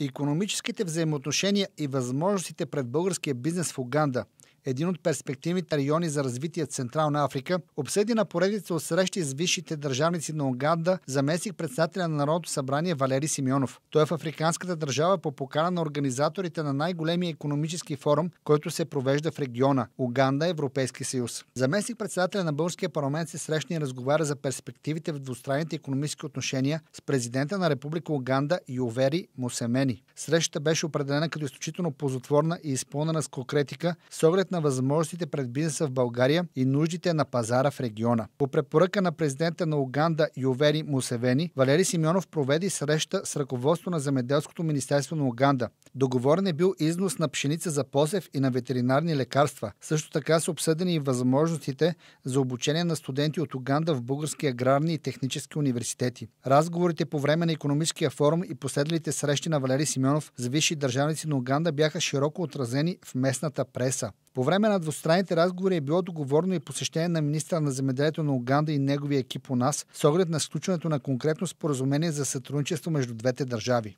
Економическите взаимоотношения и възможностите пред българския бизнес в Уганда – един от перспективните райони за развитие в Централна Африка, обсъди на поредица от срещи с висшите държавници на Уганда заместник председателя на Народното събрание Валери Симеонов. Той е в африканската държава по покана на организаторите на най-големия економически форум, който се провежда в региона – Уганда, Европейски съюз. Заместник председателя на Българския парламент се срещна и разговаря за перспективите в двустранните економически отношения с президента на Република Уганда Ювери Мусемени. Срещата беше определена като изключително позотворна и изпълнена с конкретика с оглед на възможностите пред бизнеса в България и нуждите на пазара в региона. По препоръка на президента на Уганда Ювери Мусевени, Валери Симеонов проведе среща с ръководство на Земеделското министерство на Уганда. Договорен е бил износ на пшеница за посев и на ветеринарни лекарства. Също така са обсъдени и възможностите за обучение на студенти от Уганда в български аграрни и технически университети. Разговорите по време на економическия форум и последните срещи на Валери Симеонов Симеонов за висши държавници на Уганда бяха широко отразени в местната преса. По време на двустранните разговори е било договорно и посещение на министра на земеделието на Уганда и неговия екип у нас с оглед на сключването на конкретно споразумение за сътрудничество между двете държави.